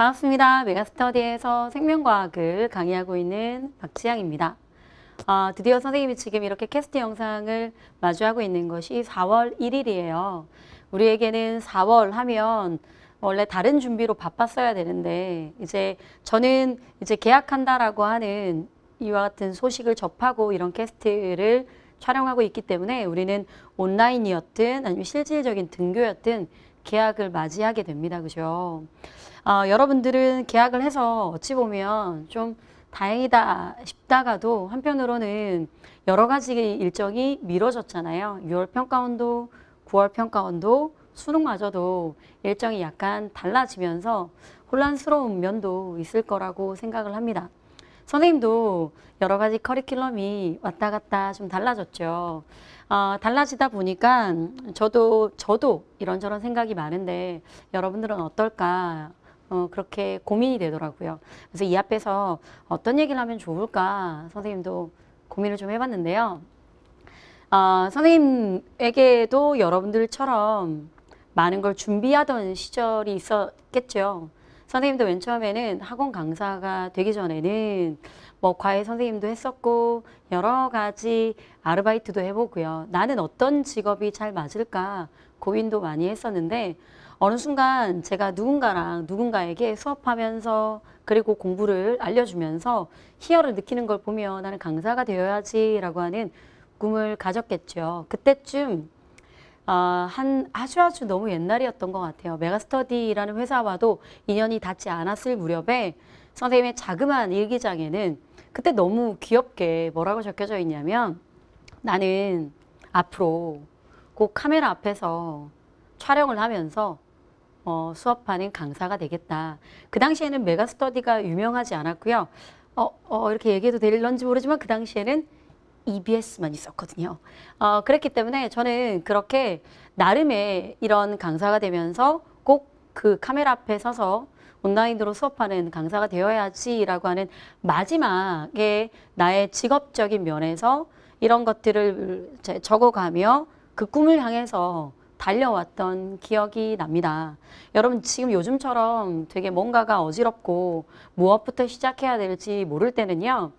반갑습니다. 메가스터디에서 생명과학을 강의하고 있는 박지향입니다. 아, 드디어 선생님이 지금 이렇게 캐스트 영상을 마주하고 있는 것이 4월 1일이에요. 우리에게는 4월 하면 원래 다른 준비로 바빴어야 되는데 이제 저는 이제 계약한다라고 하는 이와 같은 소식을 접하고 이런 캐스트를 촬영하고 있기 때문에 우리는 온라인이었든 아니면 실질적인 등교였든 계약을 맞이하게 됩니다. 그죠? 어, 여러분들은 계약을 해서 어찌 보면 좀 다행이다 싶다가도 한편으로는 여러 가지 일정이 미뤄졌잖아요. 6월 평가원도 9월 평가원도 수능마저도 일정이 약간 달라지면서 혼란스러운 면도 있을 거라고 생각을 합니다. 선생님도 여러 가지 커리큘럼이 왔다 갔다 좀 달라졌죠. 어, 달라지다 보니까 저도 저도 이런저런 생각이 많은데 여러분들은 어떨까 어, 그렇게 고민이 되더라고요. 그래서 이 앞에서 어떤 얘기를 하면 좋을까 선생님도 고민을 좀 해봤는데요. 어, 선생님에게도 여러분들처럼 많은 걸 준비하던 시절이 있었겠죠. 선생님도 맨 처음에는 학원 강사가 되기 전에는 뭐 과외 선생님도 했었고 여러 가지 아르바이트도 해보고요. 나는 어떤 직업이 잘 맞을까 고민도 많이 했었는데 어느 순간 제가 누군가랑 누군가에게 수업하면서 그리고 공부를 알려주면서 희열을 느끼는 걸 보면 나는 강사가 되어야지라고 하는 꿈을 가졌겠죠. 그때쯤 아, 한 아주 아주 너무 옛날이었던 것 같아요. 메가스터디라는 회사와도 인연이 닿지 않았을 무렵에 선생님의 자그마한 일기장에는 그때 너무 귀엽게 뭐라고 적혀져 있냐면 나는 앞으로 꼭 카메라 앞에서 촬영을 하면서 어, 수업하는 강사가 되겠다. 그 당시에는 메가스터디가 유명하지 않았고요. 어, 어, 이렇게 얘기해도 될런지 모르지만 그 당시에는 EBS만 있었거든요. 어, 그랬기 때문에 저는 그렇게 나름의 이런 강사가 되면서 꼭 그 카메라 앞에 서서 온라인으로 수업하는 강사가 되어야지라고 하는 마지막에 나의 직업적인 면에서 이런 것들을 적어가며 그 꿈을 향해서 달려왔던 기억이 납니다. 여러분 지금 요즘처럼 되게 뭔가가 어지럽고 무엇부터 시작해야 될지 모를 때는요.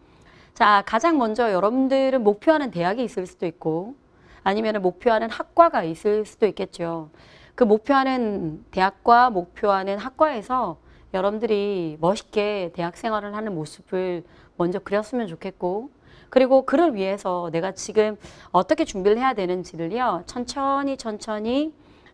자, 가장 먼저 여러분들은 목표하는 대학이 있을 수도 있고 아니면 목표하는 학과가 있을 수도 있겠죠. 그 목표하는 대학과 목표하는 학과에서 여러분들이 멋있게 대학 생활을 하는 모습을 먼저 그렸으면 좋겠고 그리고 그를 위해서 내가 지금 어떻게 준비를 해야 되는지를요 천천히 천천히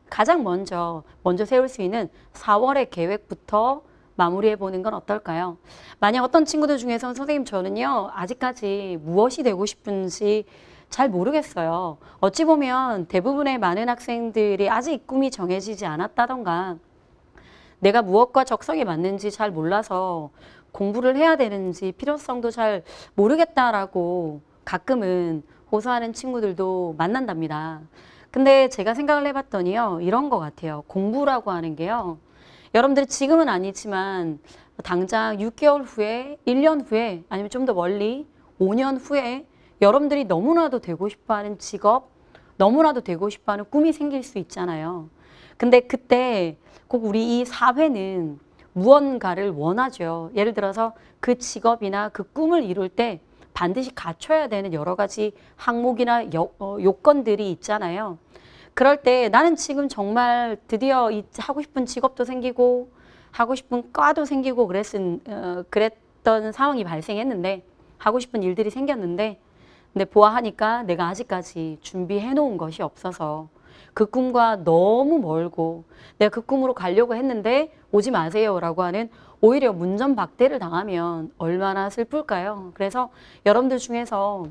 가장 먼저 먼저 세울 수 있는 4월의 계획부터 마무리해 보는 건 어떨까요? 만약 어떤 친구들 중에서 선생님 저는요 아직까지 무엇이 되고 싶은지 잘 모르겠어요. 어찌 보면 대부분의 많은 학생들이 아직 꿈이 정해지지 않았다던가 내가 무엇과 적성에 맞는지 잘 몰라서 공부를 해야 되는지 필요성도 잘 모르겠다라고 가끔은 호소하는 친구들도 만난답니다. 근데 제가 생각을 해봤더니요. 이런 것 같아요. 공부라고 하는 게요. 여러분들이 지금은 아니지만 당장 6개월 후에 1년 후에 아니면 좀 더 멀리 5년 후에 여러분들이 너무나도 되고 싶어하는 직업 너무나도 되고 싶어하는 꿈이 생길 수 있잖아요. 근데 그때 꼭 우리 이 사회는 무언가를 원하죠. 예를 들어서 그 직업이나 그 꿈을 이룰 때 반드시 갖춰야 되는 여러 가지 항목이나 요, 어, 요건들이 있잖아요. 그럴 때 나는 지금 정말 드디어 이 하고 싶은 직업도 생기고 하고 싶은 과도 생기고 그랬은, 어, 그랬던 상황이 발생했는데 하고 싶은 일들이 생겼는데 근데 보아하니까 내가 아직까지 준비해 놓은 것이 없어서 그 꿈과 너무 멀고 내가 그 꿈으로 가려고 했는데 오지 마세요라고 하는 오히려 문전박대를 당하면 얼마나 슬플까요? 그래서 여러분들 중에서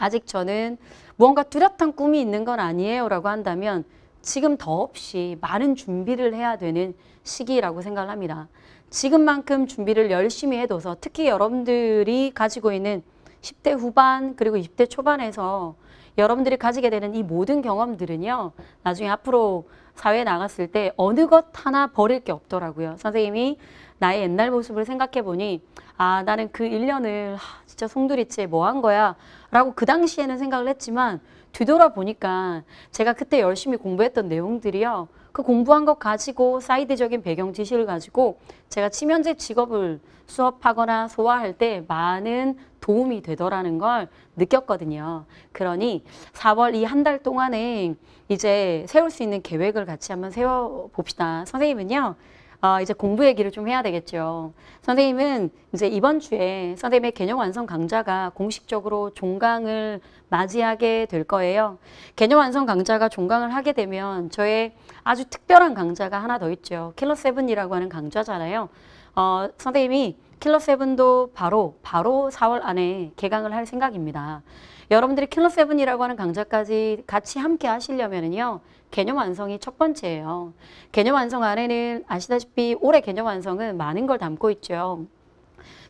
아직 저는 무언가 뚜렷한 꿈이 있는 건 아니에요 라고 한다면 지금 더없이 많은 준비를 해야 되는 시기라고 생각을 합니다. 지금만큼 준비를 열심히 해둬서 특히 여러분들이 가지고 있는 10대 후반 그리고 20대 초반에서 여러분들이 가지게 되는 이 모든 경험들은요. 나중에 앞으로 사회에 나갔을 때 어느 것 하나 버릴 게 없더라고요. 선생님이 나의 옛날 모습을 생각해 보니 아 나는 그 1년을 하, 진짜 송두리째 뭐 한 거야 라고 그 당시에는 생각을 했지만 뒤돌아보니까 제가 그때 열심히 공부했던 내용들이요 그 공부한 것 가지고 사이드적인 배경 지식을 가지고 제가 치면제 직업을 수업하거나 소화할 때 많은 도움이 되더라는 걸 느꼈거든요. 그러니 4월 이 한 달 동안에 이제 세울 수 있는 계획을 같이 한번 세워봅시다. 선생님은요. 아, 이제 공부 얘기를 좀 해야 되겠죠. 선생님은 이제 이번 주에 선생님의 개념 완성 강좌가 공식적으로 종강을 맞이하게 될 거예요. 개념 완성 강좌가 종강을 하게 되면 저의 아주 특별한 강좌가 하나 더 있죠. 킬러 세븐이라고 하는 강좌잖아요. 어, 선생님이 킬러세븐도 바로 바로 4월 안에 개강을 할 생각입니다. 여러분들이 킬러세븐이라고 하는 강좌까지 같이 함께 하시려면요. 개념 완성이 첫 번째예요. 개념 완성 안에는 아시다시피 올해 개념 완성은 많은 걸 담고 있죠.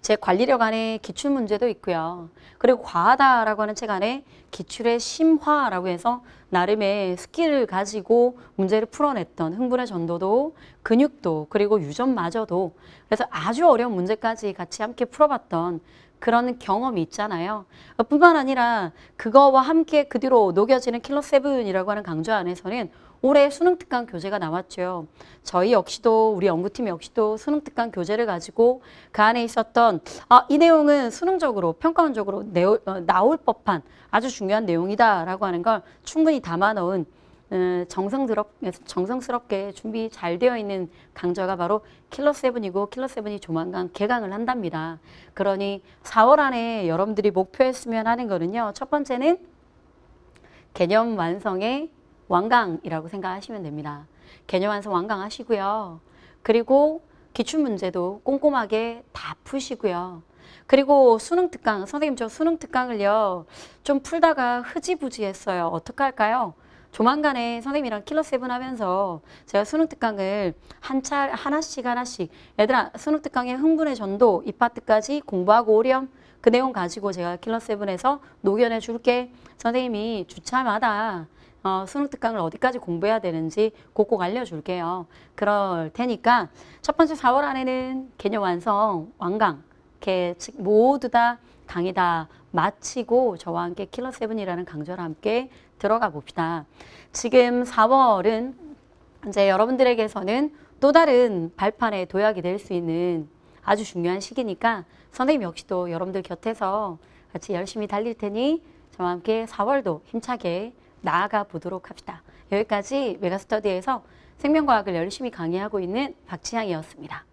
제 관리력 안에 기출 문제도 있고요. 그리고 과하다라고 하는 책 안에 기출의 심화라고 해서 나름의 스킬을 가지고 문제를 풀어냈던 흥분의 전도도 근육도 그리고 유전마저도 그래서 아주 어려운 문제까지 같이 함께 풀어봤던 그런 경험이 있잖아요. 뿐만 아니라 그거와 함께 그 뒤로 녹여지는 킬러 세븐이라고 하는 강좌 안에서는 올해 수능 특강 교재가 나왔죠. 저희 역시도 우리 연구팀 역시도 수능 특강 교재를 가지고 그 안에 있었던 아, 이 내용은 수능적으로 평가원적으로 내오, 어, 나올 법한 아주 중요한 내용이다라고 하는 걸 충분히 담아 넣은 어, 정성스럽, 정성스럽게 준비 잘 되어 있는 강좌가 바로 킬러세븐이고 킬러세븐이 조만간 개강을 한답니다. 그러니 4월 안에 여러분들이 목표했으면 하는 거는요. 첫 번째는 개념 완성의 완강이라고 생각하시면 됩니다. 개념 완성 완강 하시고요. 그리고 기출 문제도 꼼꼼하게 다 푸시고요. 그리고 수능 특강, 선생님 저 수능 특강을요. 좀 풀다가 흐지부지 했어요. 어떻게 할까요? 조만간에 선생님이랑 킬러 세븐 하면서 제가 수능 특강을 한차 하나씩 하나씩 얘들아 수능 특강의 흥분의 전도 이 파트까지 공부하고 오렴 그 내용 가지고 제가 킬러 세븐에서 녹여내 줄게 선생님이 주차마다 어, 수능 특강을 어디까지 공부해야 되는지 꼭꼭 알려줄게요. 그럴 테니까 첫 번째 4월 안에는 개념 완성, 완강 이렇게 모두 다 강의 다 마치고 저와 함께 킬러 세븐이라는 강좌를 함께 들어가 봅시다. 지금 4월은 이제 여러분들에게서는 또 다른 발판의 도약이 될 수 있는 아주 중요한 시기니까 선생님 역시도 여러분들 곁에서 같이 열심히 달릴 테니 저와 함께 4월도 힘차게 나아가 보도록 합시다. 여기까지 메가스터디에서 생명과학을 열심히 강의하고 있는 박지향이었습니다.